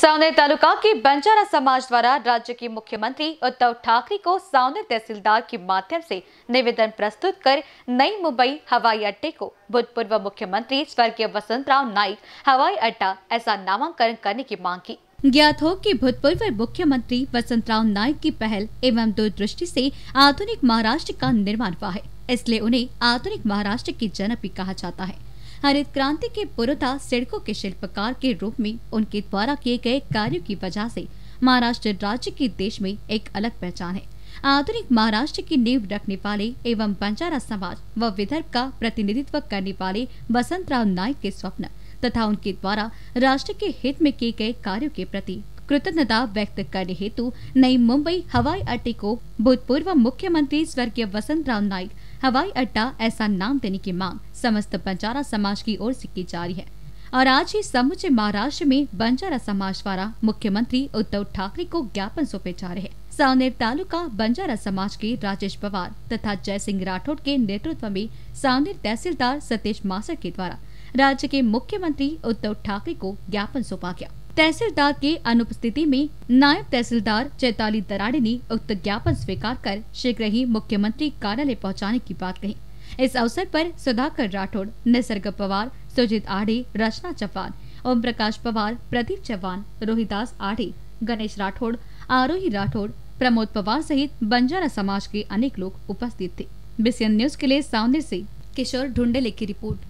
सावनेर तालुका के बंजारा समाज द्वारा राज्य के मुख्यमंत्री उद्धव ठाकरे को सावनेर तहसीलदार के माध्यम से निवेदन प्रस्तुत कर नई मुंबई हवाई अड्डे को भूतपूर्व मुख्यमंत्री स्वर्गीय वसंतराव नाइक हवाई अड्डा ऐसा नामांकन करने की मांग की ज्ञात हो कि भूतपूर्व मुख्यमंत्री वसंतराव नाइक की पहल एवं दूरदृष्टि से आधुनिक महाराष्ट्र का निर्माण हुआ है इसलिए उन्हें आधुनिक महाराष्ट्र के जनक भी कहा जाता है हरित क्रांति के पुरोधा सिड़कों के शिल्पकार के रूप में उनके द्वारा किए गए कार्यों की वजह से महाराष्ट्र राज्य के देश में एक अलग पहचान है आधुनिक महाराष्ट्र की नींव रखने वाले एवं बंजारा समाज व विदर्भ का प्रतिनिधित्व करने वाले बसंतराव नाइक के स्वप्न तथा उनके द्वारा राष्ट्र के हित में किए गए कार्यों के प्रति कृतज्ञता व्यक्त करने हेतु नई मुंबई हवाई अड्डे को भूतपूर्व मुख्यमंत्री स्वर्गीय वसंतराव नाइक हवाई अड्डा ऐसा नाम देने की मांग समस्त बंजारा समाज की ओर से की जा रही है और आज ही समुचे महाराष्ट्र में बंजारा समाज द्वारा मुख्यमंत्री उद्धव ठाकरे को ज्ञापन सौंपे जा रहे हैं सावनेर तालुका बंजारा समाज के राजेश पवार तथा जय सिंह राठौड़ के नेतृत्व में सावनेर तहसीलदार सतीश मासर के द्वारा राज्य के मुख्यमंत्री उद्धव ठाकरे को ज्ञापन सौंपा गया तहसीलदार के अनुपस्थिति में नायब तहसीलदार चैताली दराड़े ने उक्त ज्ञापन स्वीकार कर शीघ्र ही मुख्यमंत्री कार्यालय पहुंचाने की बात कही इस अवसर पर सुधाकर राठौड़ निसर्ग पवार सुजीत आढ़े रचना चौहान ओम प्रकाश पवार प्रदीप चौहान रोहिदास आढ़े गणेश राठौड़ आरोही राठौड़ प्रमोद पवार सहित बंजारा समाज के अनेक लोग उपस्थित थे बीसीएन न्यूज के लिए सावनेर से किशोर ढूंढेले की रिपोर्ट